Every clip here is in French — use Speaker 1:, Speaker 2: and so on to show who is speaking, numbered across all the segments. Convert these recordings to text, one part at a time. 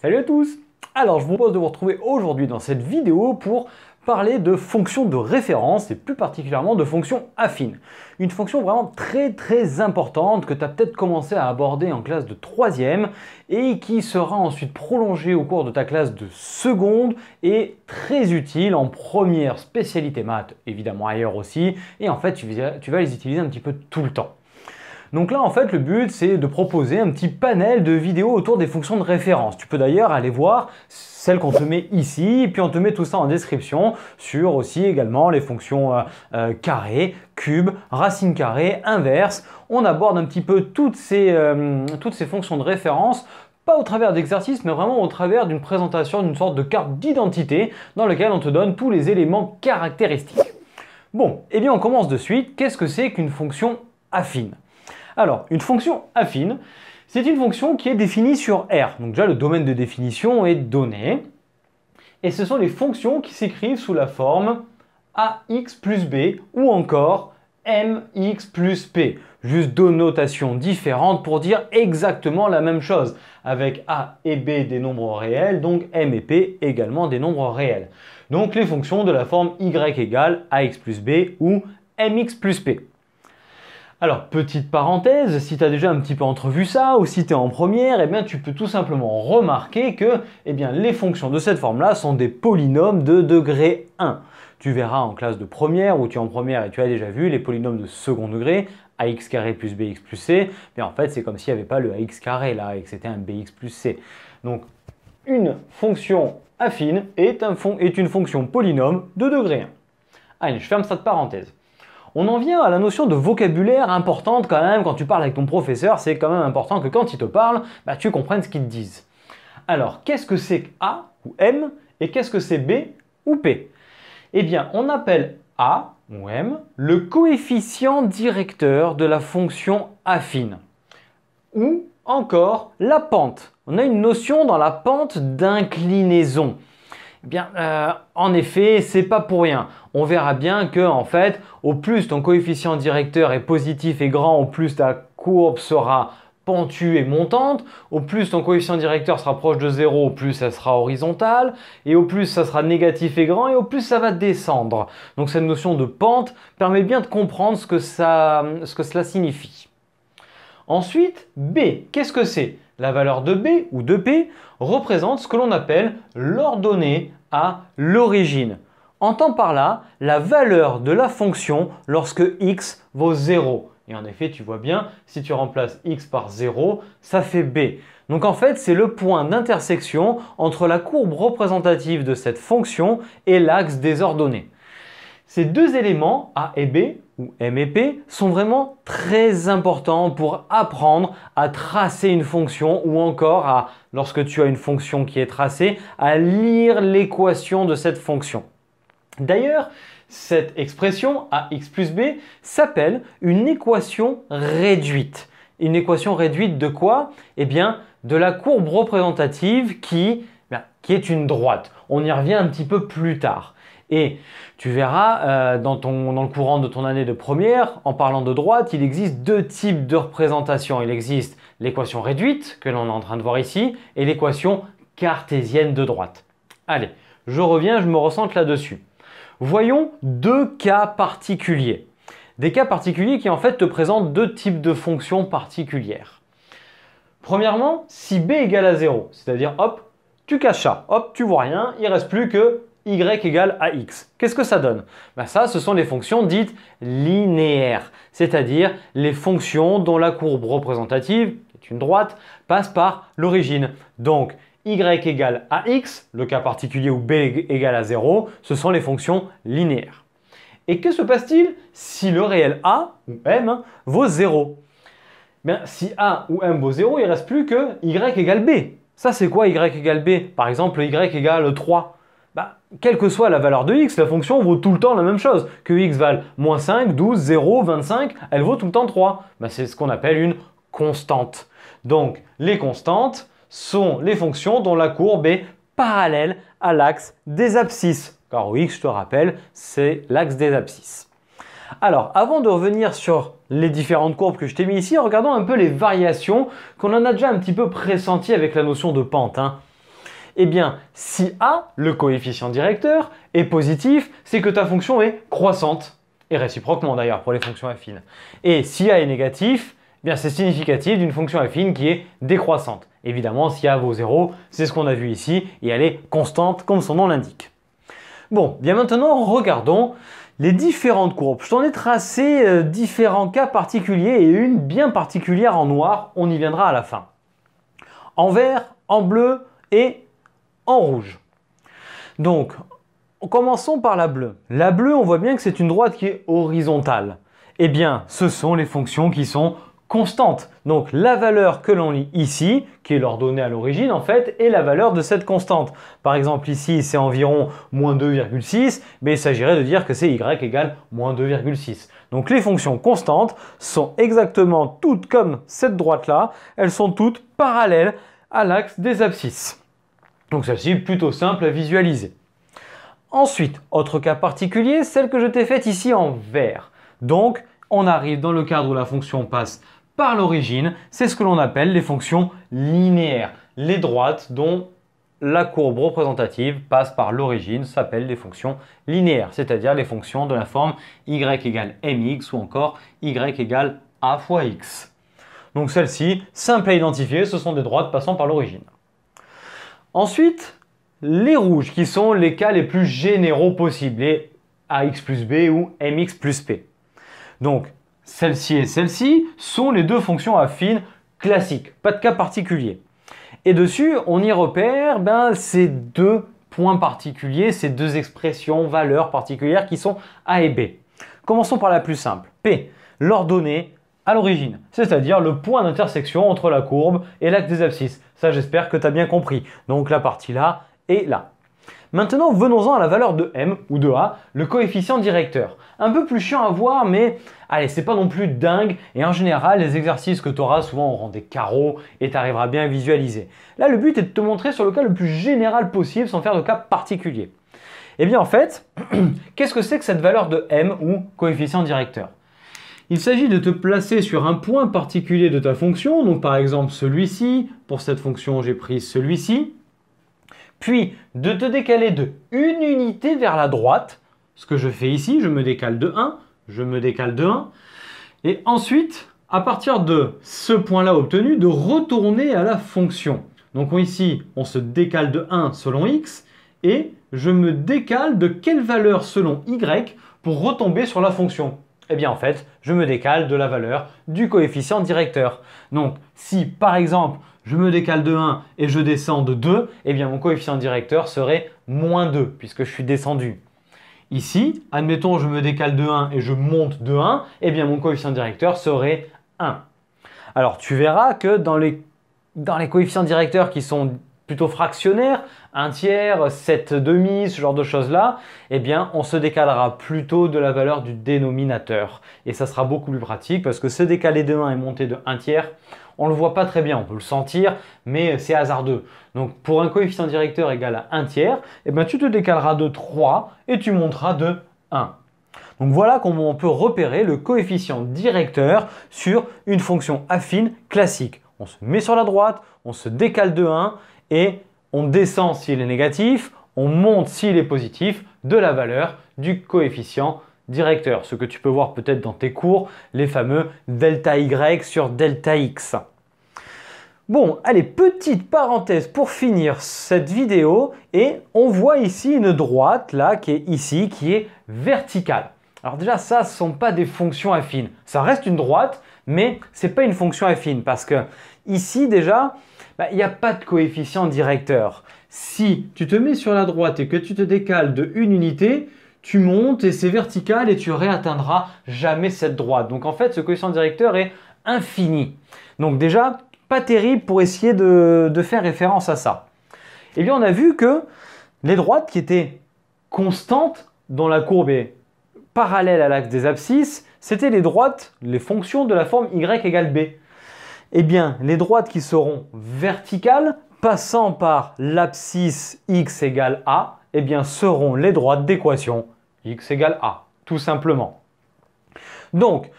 Speaker 1: Salut à tous Alors je vous propose de vous retrouver aujourd'hui dans cette vidéo pour parler de fonctions de référence et plus particulièrement de fonctions affines. Une fonction vraiment très très importante que tu as peut-être commencé à aborder en classe de 3 et qui sera ensuite prolongée au cours de ta classe de seconde et très utile en première spécialité maths, évidemment ailleurs aussi, et en fait tu vas les utiliser un petit peu tout le temps. Donc là, en fait, le but, c'est de proposer un petit panel de vidéos autour des fonctions de référence. Tu peux d'ailleurs aller voir celle qu'on te met ici, puis on te met tout ça en description sur aussi également les fonctions euh, euh, carré, cube, racine carrée, inverse. On aborde un petit peu toutes ces, euh, toutes ces fonctions de référence pas au travers d'exercices, mais vraiment au travers d'une présentation, d'une sorte de carte d'identité dans laquelle on te donne tous les éléments caractéristiques. Bon, eh bien on commence de suite. Qu'est-ce que c'est qu'une fonction affine alors, une fonction affine, c'est une fonction qui est définie sur R. Donc déjà, le domaine de définition est donné. Et ce sont les fonctions qui s'écrivent sous la forme ax plus b ou encore mx plus p. Juste deux notations différentes pour dire exactement la même chose, avec a et b des nombres réels, donc m et p également des nombres réels. Donc les fonctions de la forme y égale ax plus b ou mx plus p. Alors, petite parenthèse, si tu as déjà un petit peu entrevu ça, ou si tu es en première, eh bien, tu peux tout simplement remarquer que eh les fonctions de cette forme-là sont des polynômes de degré 1. Tu verras en classe de première, ou tu es en première et tu as déjà vu les polynômes de second degré, ax plus bx plus c, mais en fait c'est comme s'il n'y avait pas le ax là et que c'était un bx plus c. Donc une fonction affine est, est une fonction polynôme de degré 1. Allez, je ferme cette parenthèse. On en vient à la notion de vocabulaire importante quand même quand tu parles avec ton professeur, c'est quand même important que quand il te parle, bah, tu comprennes ce qu'il te disent. Alors, qu'est-ce que c'est A ou M et qu'est-ce que c'est B ou P Eh bien, on appelle A ou M le coefficient directeur de la fonction affine ou encore la pente. On a une notion dans la pente d'inclinaison eh bien, euh, en effet, c'est pas pour rien. On verra bien que, en fait, au plus ton coefficient directeur est positif et grand, au plus ta courbe sera pentue et montante, au plus ton coefficient directeur sera proche de zéro, au plus elle sera horizontale, et au plus ça sera négatif et grand, et au plus ça va descendre. Donc cette notion de pente permet bien de comprendre ce que cela signifie. Ensuite, B, qu'est-ce que c'est La valeur de B ou de P représente ce que l'on appelle l'ordonnée à l'origine. Entend par là la valeur de la fonction lorsque x vaut 0. Et en effet, tu vois bien, si tu remplaces x par 0, ça fait b. Donc en fait, c'est le point d'intersection entre la courbe représentative de cette fonction et l'axe des ordonnées. Ces deux éléments, a et b, ou P, sont vraiment très importants pour apprendre à tracer une fonction ou encore à, lorsque tu as une fonction qui est tracée, à lire l'équation de cette fonction. D'ailleurs, cette expression ax plus b s'appelle une équation réduite. Une équation réduite de quoi Eh bien, de la courbe représentative qui eh est une droite. On y revient un petit peu plus tard. Et tu verras, euh, dans, le courant de ton année de première, en parlant de droite, il existe deux types de représentations. Il existe l'équation réduite, que l'on est en train de voir ici, et l'équation cartésienne de droite. Allez, je reviens, je me ressente là-dessus. Voyons deux cas particuliers. Des cas particuliers qui en fait te présentent deux types de fonctions particulières. Premièrement, si b égale à 0, c'est-à-dire hop, tu caches ça, hop, tu vois rien, il reste plus que y égale à x. Qu'est-ce que ça donne ben Ça, ce sont les fonctions dites linéaires, c'est-à-dire les fonctions dont la courbe représentative, qui est une droite, passe par l'origine. Donc, y égale à x, le cas particulier où b égale à 0, ce sont les fonctions linéaires. Et que se passe-t-il si le réel a, ou m, vaut 0 ben, si a ou m vaut 0, il ne reste plus que y égale b. Ça, c'est quoi y égale b Par exemple, y égale 3 quelle que soit la valeur de x, la fonction vaut tout le temps la même chose. Que x vale moins 5, 12, 0, 25, elle vaut tout le temps 3. Ben, c'est ce qu'on appelle une constante. Donc, les constantes sont les fonctions dont la courbe est parallèle à l'axe des abscisses. Car x, je te rappelle, c'est l'axe des abscisses. Alors, avant de revenir sur les différentes courbes que je t'ai mis ici, regardons un peu les variations qu'on en a déjà un petit peu pressenties avec la notion de pente. Hein. Eh bien, si A, le coefficient directeur, est positif, c'est que ta fonction est croissante. Et réciproquement d'ailleurs pour les fonctions affines. Et si A est négatif, eh bien c'est significatif d'une fonction affine qui est décroissante. Évidemment, si A vaut 0, c'est ce qu'on a vu ici, et elle est constante comme son nom l'indique. Bon, bien maintenant, regardons les différentes courbes. Je t'en ai tracé euh, différents cas particuliers et une bien particulière en noir, on y viendra à la fin. En vert, en bleu et rouge. Donc, commençons par la bleue. La bleue, on voit bien que c'est une droite qui est horizontale. Eh bien, ce sont les fonctions qui sont constantes. Donc, la valeur que l'on lit ici, qui est leur donnée à l'origine en fait, est la valeur de cette constante. Par exemple, ici, c'est environ moins 2,6, mais il s'agirait de dire que c'est y égale moins 2,6. Donc, les fonctions constantes sont exactement toutes comme cette droite-là. Elles sont toutes parallèles à l'axe des abscisses. Donc celle-ci est plutôt simple à visualiser. Ensuite, autre cas particulier, celle que je t'ai faite ici en vert. Donc, on arrive dans le cadre où la fonction passe par l'origine, c'est ce que l'on appelle les fonctions linéaires. Les droites dont la courbe représentative passe par l'origine s'appellent les fonctions linéaires, c'est-à-dire les fonctions de la forme y égale mx ou encore y égale a fois x. Donc celles-ci, simples à identifier, ce sont des droites passant par l'origine. Ensuite, les rouges, qui sont les cas les plus généraux possibles, les AX plus B ou MX plus P. Donc, celle-ci et celle-ci sont les deux fonctions affines classiques, pas de cas particulier. Et dessus, on y repère ben, ces deux points particuliers, ces deux expressions, valeurs particulières qui sont A et B. Commençons par la plus simple, P. L'ordonnée à l'origine, c'est-à-dire le point d'intersection entre la courbe et l'axe des abscisses. Ça, j'espère que tu as bien compris. Donc la partie là est là. Maintenant, venons-en à la valeur de m ou de a, le coefficient directeur. Un peu plus chiant à voir, mais allez, c'est pas non plus dingue. Et en général, les exercices que tu auras souvent auront des carreaux et tu arriveras bien à visualiser. Là, le but est de te montrer sur le cas le plus général possible sans faire de cas particulier. Eh bien, en fait, qu'est-ce que c'est que cette valeur de m ou coefficient directeur il s'agit de te placer sur un point particulier de ta fonction, donc par exemple celui-ci, pour cette fonction j'ai pris celui-ci, puis de te décaler de une unité vers la droite, ce que je fais ici, je me décale de 1, je me décale de 1, et ensuite, à partir de ce point-là obtenu, de retourner à la fonction. Donc ici, on se décale de 1 selon x, et je me décale de quelle valeur selon y pour retomber sur la fonction. Eh bien en fait, je me décale de la valeur du coefficient directeur. Donc si par exemple je me décale de 1 et je descends de 2, eh bien mon coefficient directeur serait moins 2 puisque je suis descendu. Ici, admettons je me décale de 1 et je monte de 1, eh bien mon coefficient directeur serait 1. Alors tu verras que dans les, dans les coefficients directeurs qui sont plutôt fractionnaire, 1 tiers, 7 demi, ce genre de choses-là, eh bien, on se décalera plutôt de la valeur du dénominateur. Et ça sera beaucoup plus pratique parce que se décaler de 1 et monter de 1 tiers, on ne le voit pas très bien, on peut le sentir, mais c'est hasardeux. Donc, pour un coefficient directeur égal à 1 tiers, eh bien, tu te décaleras de 3 et tu monteras de 1. Donc voilà comment on peut repérer le coefficient directeur sur une fonction affine classique. On se met sur la droite, on se décale de 1 et on descend s'il est négatif, on monte s'il est positif de la valeur du coefficient directeur, ce que tu peux voir peut-être dans tes cours, les fameux delta Y sur delta X. Bon, allez, petite parenthèse pour finir cette vidéo et on voit ici une droite là qui est ici, qui est verticale. Alors déjà, ça, ce ne sont pas des fonctions affines. Ça reste une droite, mais ce n'est pas une fonction affine parce que ici, déjà, bah, il n'y a pas de coefficient directeur. Si tu te mets sur la droite et que tu te décales de une unité, tu montes et c'est vertical et tu réatteindras jamais cette droite. Donc en fait, ce coefficient directeur est infini. Donc déjà, pas terrible pour essayer de, faire référence à ça. Et bien, on a vu que les droites qui étaient constantes dans la courbe est parallèle à l'axe des abscisses, c'était les droites, les fonctions de la forme y égale b. Eh bien, les droites qui seront verticales, passant par l'abscisse x égale a, eh bien, seront les droites d'équation x égale a, tout simplement. Donc,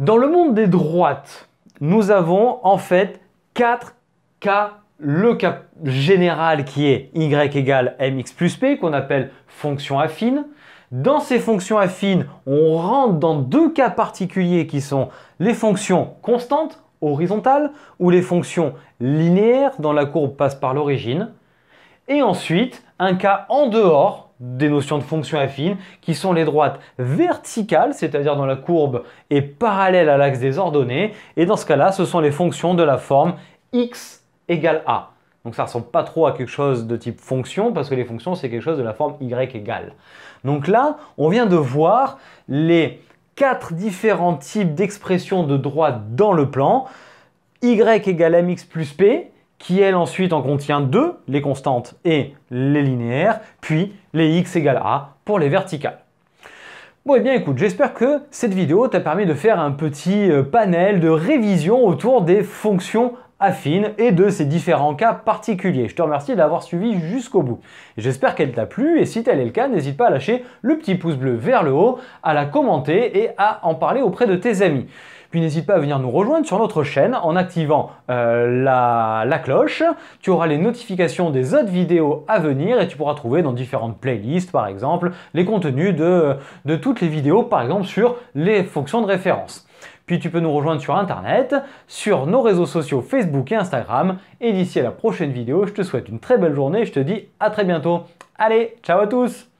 Speaker 1: dans le monde des droites, nous avons en fait quatre cas le cas général qui est y égale mx plus p, qu'on appelle fonction affine. Dans ces fonctions affines, on rentre dans deux cas particuliers qui sont les fonctions constantes, horizontales, ou les fonctions linéaires dont la courbe passe par l'origine. Et ensuite, un cas en dehors des notions de fonctions affines, qui sont les droites verticales, c'est-à-dire dont la courbe est parallèle à l'axe des ordonnées, et dans ce cas-là, ce sont les fonctions de la forme x égale a. Donc ça ne ressemble pas trop à quelque chose de type fonction, parce que les fonctions, c'est quelque chose de la forme y égale. Donc là, on vient de voir les quatre différents types d'expressions de droite dans le plan. y égale mx plus p, qui elle ensuite en contient deux, les constantes et les linéaires, puis les x égale a pour les verticales. Bon, et eh bien écoute, j'espère que cette vidéo t'a permis de faire un petit euh, panel de révision autour des fonctions affine et de ces différents cas particuliers. Je te remercie d'avoir suivi jusqu'au bout. J'espère qu'elle t'a plu et si tel est le cas, n'hésite pas à lâcher le petit pouce bleu vers le haut, à la commenter et à en parler auprès de tes amis. Puis n'hésite pas à venir nous rejoindre sur notre chaîne en activant euh, la, cloche. Tu auras les notifications des autres vidéos à venir et tu pourras trouver dans différentes playlists par exemple les contenus de toutes les vidéos par exemple sur les fonctions de référence. Puis tu peux nous rejoindre sur Internet, sur nos réseaux sociaux Facebook et Instagram. Et d'ici à la prochaine vidéo, je te souhaite une très belle journée. Je te dis à très bientôt. Allez, ciao à tous